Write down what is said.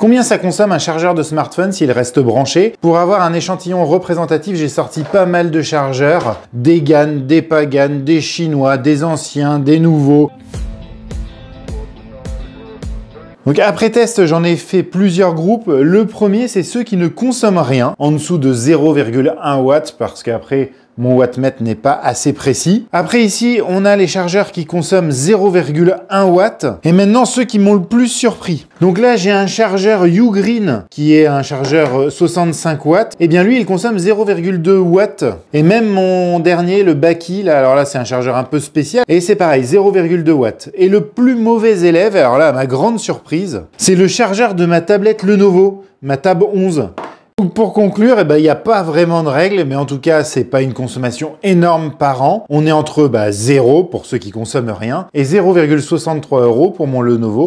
Combien ça consomme un chargeur de smartphone s'il reste branché Pour avoir un échantillon représentatif, j'ai sorti pas mal de chargeurs. Des GAN, des Pagan, des Chinois, des anciens, des nouveaux. Donc après test, j'en ai fait plusieurs groupes. Le premier, c'est ceux qui ne consomment rien, en dessous de 0,1 watt, parce qu'après, mon wattmètre n'est pas assez précis. Après ici, on a les chargeurs qui consomment 0,1 watt. Et maintenant, ceux qui m'ont le plus surpris. Donc là, j'ai un chargeur Ugreen qui est un chargeur 65 euh, watts. Et eh bien lui, il consomme 0,2 watts. Et même mon dernier, le Baki, là, alors là, c'est un chargeur un peu spécial. Et c'est pareil, 0,2 watts. Et le plus mauvais élève, alors là, ma grande surprise, c'est le chargeur de ma tablette Lenovo, ma Tab 11. Donc pour conclure, eh ben, il n'y a pas vraiment de règles, mais en tout cas, c'est pas une consommation énorme par an. On est entre bah, 0 pour ceux qui consomment rien et 0,63 euros pour mon Lenovo